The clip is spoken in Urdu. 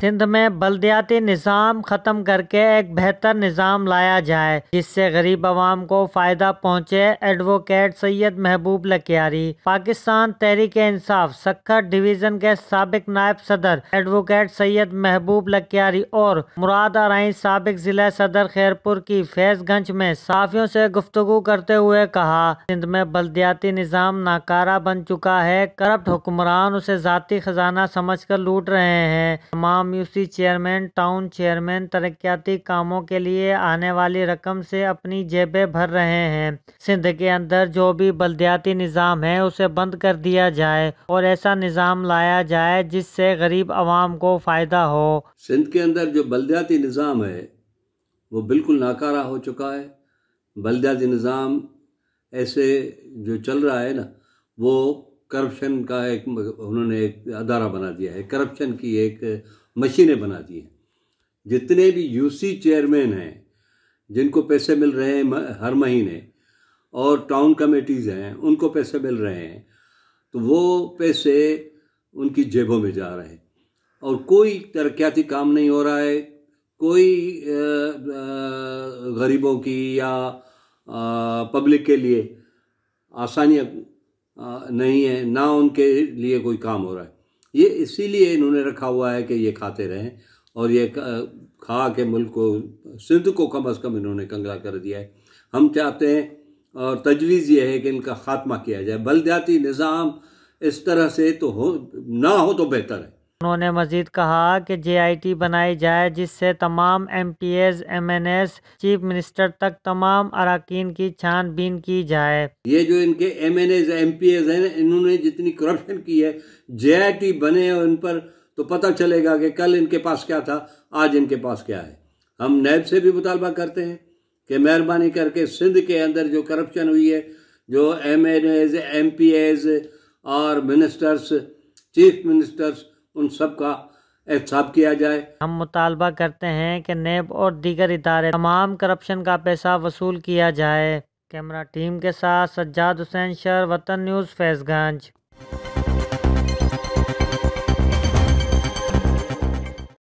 سندھ میں بلدیاتی نظام ختم کر کے ایک بہتر نظام لایا جائے جس سے غریب عوام کو فائدہ پہنچے ایڈوکیٹ سید محبوب لکیاری پاکستان تحریک انصاف سکھر ڈویژن کے سابق نائب صدر ایڈوکیٹ سید محبوب لکیاری اور مراد آرائن سابق ضلع صدر خیرپور کی فیض گنج میں صحافیوں سے گفتگو کرتے ہوئے کہا سندھ میں بلدیاتی نظام ناکارہ بن چکا ہے کرپٹ حکمران اسے ذاتی خزانہ سمجھ کر لوٹ رہے ہیں تمام میوسی چیئرمین ٹاؤن چیئرمین ترقیاتی کاموں کے لیے آنے والی رقم سے اپنی جیبیں بھر رہے ہیں سندھ کے اندر جو بھی بلدیاتی نظام ہے اسے بند کر دیا جائے اور ایسا نظام لایا جائے جس سے غریب عوام کو فائدہ ہو سندھ کے اندر جو بلدیاتی نظام ہے وہ بالکل ناکارہ ہو چکا ہے بلدیاتی نظام ایسے جو چل رہا ہے نا وہ کرپشن کا ایک انہوں نے ایک ادارہ بنا دیا ہے کرپشن کی ایک مشینیں بنا دی ہیں جتنے بھی یو سی چیئرمین ہیں جن کو پیسے مل رہے ہیں ہر مہینے اور ٹاؤن کمیٹیز ہیں ان کو پیسے مل رہے ہیں تو وہ پیسے ان کی جیبوں میں جا رہے ہیں اور کوئی ترقیاتی کام نہیں ہو رہا ہے کوئی غریبوں کی یا پبلک کے لیے آسانیاں نہیں ہے نہ ان کے لیے کوئی کام ہو رہا ہے یہ اسی لیے انہوں نے رکھا ہوا ہے کہ یہ کھاتے رہیں اور یہ کھا کے ملک کو سندھ کو کم از کم انہوں نے کنگلا کر دیا ہے ہم چاہتے ہیں اور تجویز یہ ہے کہ ان کا خاتمہ کیا جائے بلدیاتی نظام اس طرح سے تو ہو نہ ہو تو بہتر ہے انہوں نے مزید کہا کہ جے آئی ٹی بنائی جائے جس سے تمام M P As M N As chief minister تک تمام اراکین کی چھان بین کی جائے یہ جو ان کے M N As M P As ہیں انہوں نے جتنی کرپشن کی ہے جے آئی ٹی بنے ان پر تو پتہ چلے گا کہ کل ان کے پاس کیا تھا آج ان کے پاس کیا ہے ہم نیب سے بھی مطالبہ کرتے ہیں کہ مہربانی کر کے سندھ کے اندر جو کرپشن ہوئی ہے جو M N As M P As اور منسٹرس چیف منسٹرس ان سب کا احساب کیا جائے ہم مطالبہ کرتے ہیں کہ نیب اور دیگر ادارے تمام کرپشن کا پیسہ وصول کیا جائے کیمرہ ٹیم کے ساتھ سجاد حسین شر وطن نیوز فیض گنج